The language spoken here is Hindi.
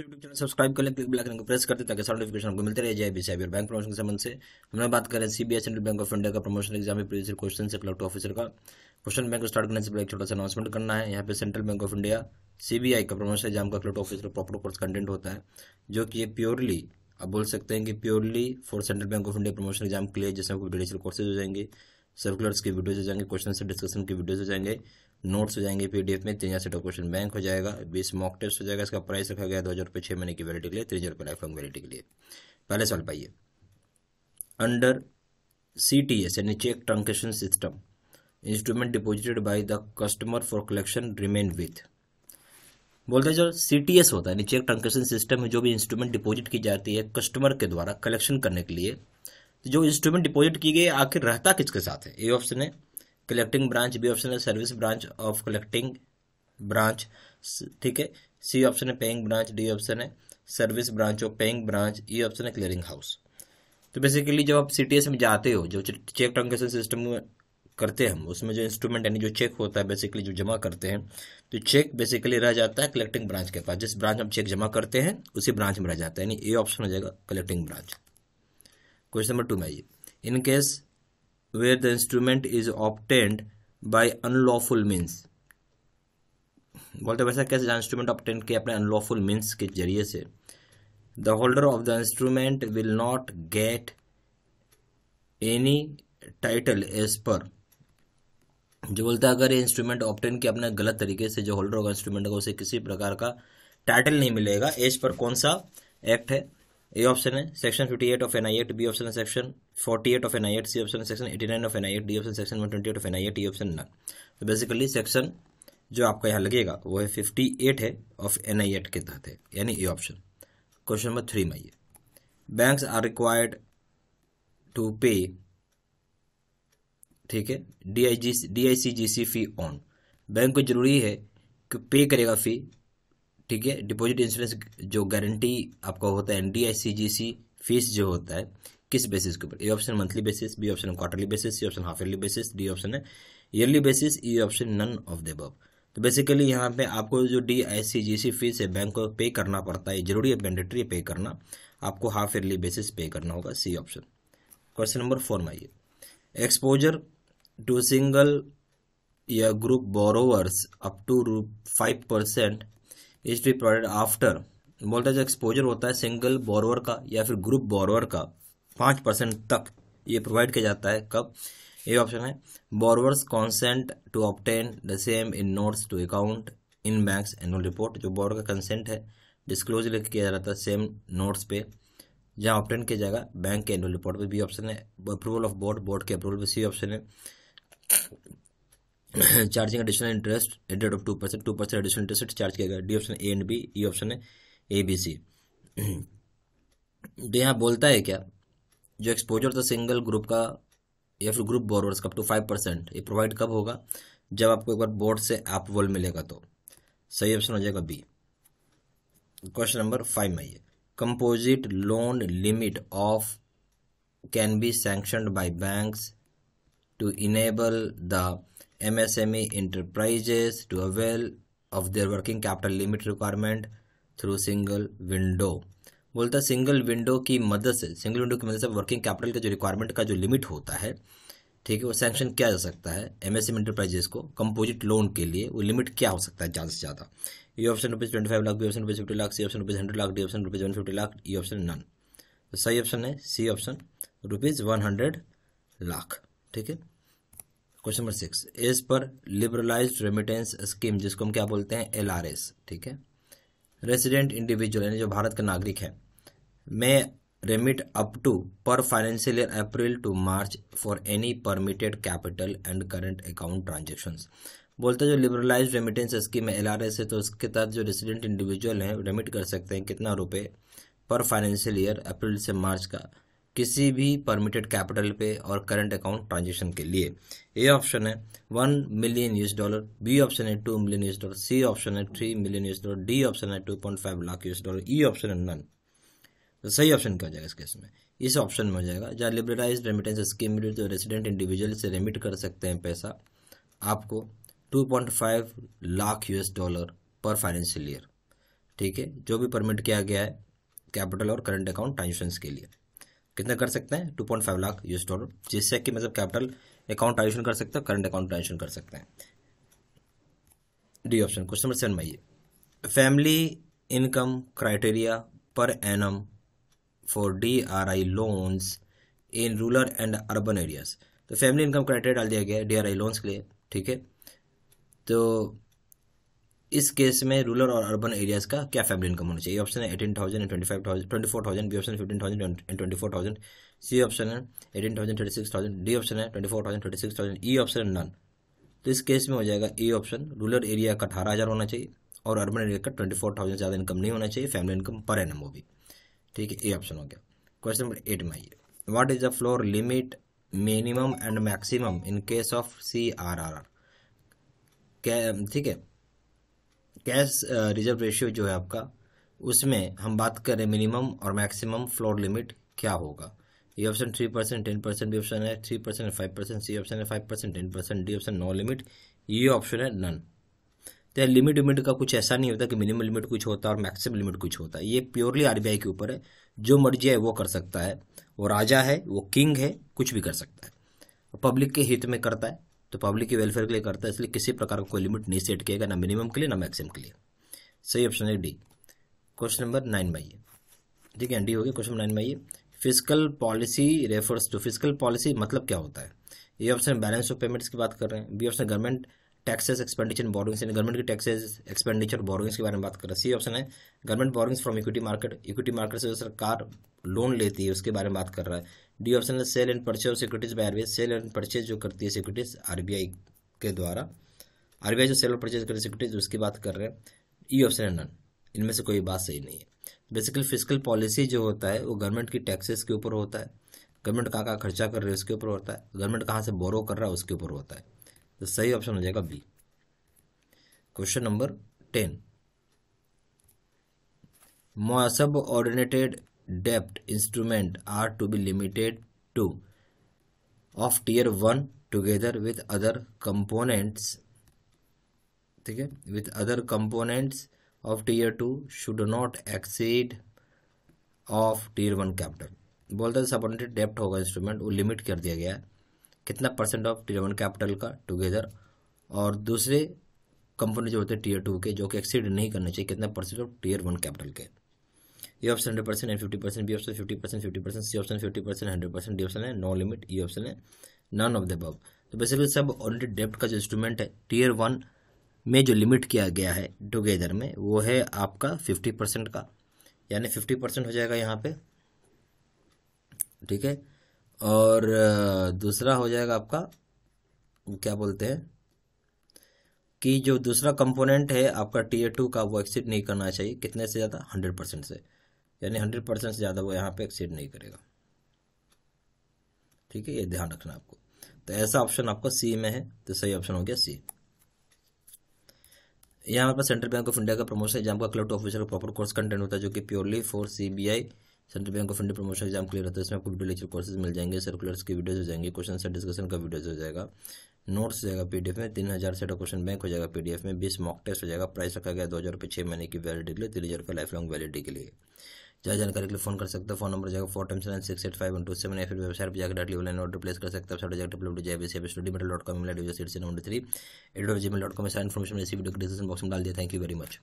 यूट्यूब चैनल सब्सक्राइब करें क्लिक बेल को प्रेस करते ताकि सारे नोटिफिकेशन आपको मिलते रहे जाए साइबर बैंक प्रमोशन के संबंध से हमने बात करें CBI central bank of India का प्रमोशन एग्जाम में प्रीवियस क्वेश्चन से कलेक्टर ऑफिसर का क्वेश्चन बैंक को स्टार्ट करने से पहले एक छोटा सा अनाउंसमेंट करना है यहाँ पे central bank of India CBI का प्रमोशन एग्जाम का collector officer proper course content होता है जो कि ये प्योरली आप बोल सकते हैं कि purely for central bank of India promotion exam के लिए जैसे आपको ग्रेजुएशन कोर्सेज हो जाएंगे सर्कुलर्स की वीडियोज हो जाएंगे क्वेश्चन से डिस्कशन की वीडियोज हो जाएंगे नोट्स हो जाएंगे पीडीएफ में तीन हज़ार सेट टॉप क्वेश्चन बैंक हो जाएगा बीस मॉक टेस्ट हो जाएगा इसका प्राइस रखा गया दो हज़ार रुपये छः महीने की वैलिटी के लिए तीन हज़ार रुपये लाइफ लॉन्ग वैलिटी के लिए पहले सवाल पाइए अंडर सी टी एस यानी cheque truncation system instrument deposited by the customer for collection remain with बोलते हैं जो सी टी एस होता है यानी चेक ट्रांकेशन सिस्टम में जो भी इंस्ट्रूमेंट डिपोजिट की जाती है कस्टमर के द्वारा कलेक्शन करने के लिए जो इंस्ट्रूमेंट डिपोजिट की गई आखिर रहता किसके साथ है ए ऑप्शन है कलेक्टिंग ब्रांच बी ऑप्शन है service branch of collecting branch ठीक है सी ऑप्शन है पेइंग ब्रांच डी ऑप्शन है service branch of paying branch E option है क्लियरिंग हाउस तो बेसिकली जब आप सी में जाते हो जो चेक ट्रांजेक्शन सिस्टम में करते हैं हम उसमें जो इंस्ट्रूमेंट यानी जो चेक होता है बेसिकली जो जमा करते हैं तो चेक बेसिकली रह जाता है कलेक्टिंग ब्रांच के पास जिस ब्रांच हम चेक जमा करते हैं उसी ब्रांच में रह जाता है यानी ए ऑप्शन हो जाएगा collecting branch question number two में आइए in case where the instrument is obtained by unlawful means बोलते वैसा कैसे इंस्ट्रूमेंट ऑप्टेंड किया अपने अनलॉफुल मीन्स के जरिए से the holder of the instrument will not get any title as per जो बोलता है अगर ये इंस्ट्रूमेंट ऑप्टेन किया अपने गलत तरीके से जो होल्डर होगा इंस्ट्रूमेंट होगा उसे किसी प्रकार का टाइटल नहीं मिलेगा एज पर कौन सा एक्ट है ए ऑप्शन है section 58 of NI Act B option है section 48 of NI Act C option है section 89 of NI Act D option section 128 of NI Act E option none तो बेसिकली सेक्शन जो आपका यहाँ लगेगा वो है 58 है ऑफ एनआईएट के तहत है यानी A option question number three में ये bank are required to pay ठीक है D I G D I C G C fee on bank को जरूरी है कि पे करेगा फी ठीक है डिपॉजिट इंश्योरेंस जो गारंटी आपका होता है एन डी फीस जो होता है किस बेसिस के ऊपर A option monthly basis B option quarterly basis C option half yearly basis D option है yearly basis E option none of the above तो बेसिकली यहाँ पे आपको जो D I C G C fees है बैंक को पे करना पड़ता है जरूरी है मैंडेटरी पे करना आपको हाफ ईयरली बेसिस पे करना होगा C option question number four में आइए एक्सपोजर टू सिंगल या ग्रुप बोरोवर्स अप टू रू five percent is to provided after बोलता है जो एक्सपोजर होता है सिंगल बोरवर का या फिर ग्रुप बोरवर का पांच परसेंट तक ये प्रोवाइड किया जाता है कब ये ऑप्शन है borrowers consent to obtain the same in notes to account in banks annual report जो बोर्ड का कंसेंट है डिस्क्लोज किया जाता है सेम नोट्स पे जहाँ ऑप्टेन किया जाएगा बैंक के एनुअल रिपोर्ट पे बी ऑप्शन है अप्रूवल ऑफ बोर्ड बोर्ड के अप्रूवल पे सी ऑप्शन है charging additional interest at rate of two percent two percent additional interest charge किया गया D option A and B E option है ए बी सी तो यहाँ बोलता है क्या जो एक्सपोजर था सिंगल ग्रुप का या फिर ग्रुप बोरवर्स का टू फाइव परसेंट ये प्रोवाइड कब होगा जब आपको एक बार बोर्ड से आप वोल मिलेगा तो सही ऑप्शन हो जाएगा बी क्वेश्चन नंबर फाइव में ये composite loan limit of can be sanction by banks to enable the MSME enterprises to avail of their working capital limit requirement through single window बोलता है सिंगल विंडो की मदद से सिंगल विंडो की मदद से वर्किंग कैपिटल का जो रिक्वायरमेंट का जो लिमिट होता है ठीक है वो सैंक्शन किया जा सकता है एमएसएम इंटरप्राइजेस e को कंपोजिट लोन के लिए वो लिमिट क्या हो सकता है ज़्यादा से ज़्यादा ये option rupees twenty five lakh B option rupees fifty lakh C option rupees hundred lakh D option rupees one fifty lakh E option none सही ऑप्शन है C option rupees one hundred lakh ठीक है question number six as per liberalise remittance scheme जिसको हम क्या बोलते हैं एल ठीक है रेसिडेंट इंडिविजुअल यानी जो भारत का नागरिक है मैं remit up to per financial year April to March for any permitted capital and current account transaction बोलते जो लिबरलाइज रेमिटेंस स्कीम है एल है तो उसके तहत जो रेसिडेंट इंडिविजुअल हैं रेमिट कर सकते हैं कितना रुपये पर फाइनेंशियल ईयर अप्रैल से मार्च का किसी भी परमिटेड कैपिटल पे और करंट अकाउंट ट्रांजेक्शन के लिए ए ऑप्शन है one million US dollar B option है two million US dollar C option है three million US dollar D option है two point five lakh US dollar E option है नन तो सही ऑप्शन क्या हो जाएगा इस केस में इस ऑप्शन में हो जाएगा जहाँ लिबरलाइज रेमिटेंस स्कीम में जो रेसिडेंट इंडिविजुअल से रेमिट कर सकते हैं पैसा आपको two point five lakh US dollar per financial year ठीक है जो भी परमिट किया गया है कैपिटल और करंट अकाउंट ट्रांजेक्शन के लिए कितना कर सकते हैं two point five lakh US dollar जिससे कि मतलब कैपिटल अकाउंट ट्रांजेक्शन कर सकते हैं करंट अकाउंट ट्रांजेक्शन कर सकते हैं D option question number seven माइए फैमिली इनकम क्राइटेरिया पर M for D R I loans in rural and urban areas तो फैमिली इनकम क्राइटेरिया डाल दिया गया है डी आर आई लोन्स के लिए ठीक है तो इस केस में रूरल और अर्बन एरियाज का क्या फैमिली इनकम होना चाहिए ऑप्शन है eighteen thousand and twenty five thousand twenty four thousand B option fifteen thousand and twenty four thousand C option है eighteen thousand thirty six thousand D option है twenty four thousand thirty six thousand E option none तो इस केस में हो जाएगा ई ऑप्शन रूरल एरिया का अठारह हज़ार होना चाहिए और अर्बन एरिया का ट्वेंटी फोर थाउजेंड ज़्यादा इनकम नहीं होना चाहिए फैमिली इनकम पर एनम वो भी ठीक है ए ऑप्शन हो गया क्वेश्चन नंबर एट में आइए what is the floor limit minimum and maximum in case of C R R R क्या ठीक है कैश रिजर्व रेशियो जो है आपका उसमें हम बात करें मिनिमम और मैक्सिमम फ्लोर लिमिट क्या होगा ये option three percent ten percent B option है three percent five percent C option है five percent ten percent D option no limit ये ऑप्शन है नन तो लिमिट विमिट का कुछ ऐसा नहीं होता कि मिनिमम लिमिट कुछ होता और मैक्सिमम लिमिट कुछ होता है ये प्योरली आरबीआई के ऊपर है जो मर्जी है वो कर सकता है वो राजा है वो किंग है कुछ भी कर सकता है पब्लिक के हित में करता है तो पब्लिक की वेलफेयर के लिए करता है इसलिए किसी प्रकार का कोई लिमिट नहीं सेट किया गया ना मिनिमम के लिए ना मैक्सिमम के लिए सही ऑप्शन है डी क्वेश्चन नंबर नाइन में आइए ठीक है डी हो गया क्वेश्चन नाइन में आइए physical policy refers to physical policy मतलब क्या होता है ये ऑप्शन बैलेंस ऑफ पेमेंट्स की बात कर रहे हैं B option government taxes expenditure borrowings यानी गवर्नमेंट की टैक्सेस एक्सपेंडिचर बोरिंग्स के बारे में बात कर रहे हैं सी ऑप्शन है government borrowings from equity market equity market से जो सरकार लोन लेती है उसके बारे में बात कर रहा है डी ऑप्शन है sale and purchase securities by RBI sale and purchase जो करती है सिक्योरिटीज आरबीआई के द्वारा आरबीआई जो सेल और परचेज करती है सिक्योरिटीज उसकी बात कर रहे हैं ई ऑप्शन है नन इनमें से कोई बात सही नहीं है बेसिकली फिजिकल पॉलिसी जो होता है वो गवर्नमेंट की टैक्सेस के ऊपर होता है गवर्नमेंट कहाँ कहाँ खर्चा कर रही है उसके ऊपर होता है गवर्नमेंट कहाँ से बोरो कर रहा है उसके ऊपर होता है तो सही ऑप्शन हो जाएगा B question number ten subordinated डेप्ट instrument are to be limited to of tier one together with other components ठीक है with other components of tier two should not exceed of tier one capital बोलते सबॉर्डिनेट डेप्ट होगा इंस्ट्रूमेंट वो लिमिट कर दिया गया है कितना percent of tier one capital का टुगेदर और दूसरे कंपनी जो होते हैं टीयर टू के जो कि एक्सीड नहीं करने चाहिए कितना percent of tier one capital के A option hundred percent and fifty percent B option fifty percent fifty percent C option fifty percent hundred percent D option है नो लिमिट ई ऑप्शन है नन ऑफ द बब तो बेसिकली सब ऑलरेडी डेप्ट का जो इंस्ट्रूमेंट है टीयर वन में जो लिमिट किया गया है टुगेदर में वो है आपका फिफ्टी परसेंट का यानी फिफ्टी परसेंट हो जाएगा यहाँ पे ठीक है और दूसरा हो जाएगा आपका क्या बोलते हैं कि जो दूसरा कंपोनेंट है आपका टीयर टू का वो एक्सिट नहीं करना चाहिए कितने से ज़्यादा हंड्रेड परसेंट से यानी हंड्रेड परसेंट से ज़्यादा वो यहाँ पे एक्सीड नहीं करेगा ठीक है ये ध्यान रखना आपको तो ऐसा ऑप्शन आपका सी में है तो सही ऑप्शन हो गया सी यहाँ हमारे पास सेंट्रल बैंक ऑफ इंडिया का प्रमोशन एग्जाम का क्लर्ट ऑफिसर का प्रॉपर कोर्स कंटेंट होता है जो कि purely for CBI central bank of India promotion exam clear होता है इसमें आपको वीडियो लेक्चर कोर्सेज मिल जाएंगे सर्कुलर्स की वीडियोज हो जाएंगे क्वेश्चन से डिस्कशन का वीडियोज हो जाएगा नोट्स हो जाएगा पीडीएफ में तीन हज़ार से क्वेश्चन बैंक हो जाएगा पीडीएफ में बीस मॉक टेस्ट हो जाएगा प्राइस रखा गया दो हज़ार रुपये छः महीने की वैलिडी के लिए तीन हज़ार रुपये लाइफ लॉन्ग वैलिडी के लिए जहाँ जानकारी के लिए फोन कर सकते हो फोन नंबर जाएगा four time seven six eight five one two seven F website पर जाकर डायरेक्टली ऑनलाइन ऑर्डर प्लेस कर सकते हो साइड जाकर डब्ल्यू जाए वैसे स्टडी मेटल डॉट कॉम मिला division number three at gmail dot com सारा इन्फॉर्मेशन इसी वीडियो के डिस्क्रिप्शन बॉक्स में डाल दिया थैंक यू वेरी मच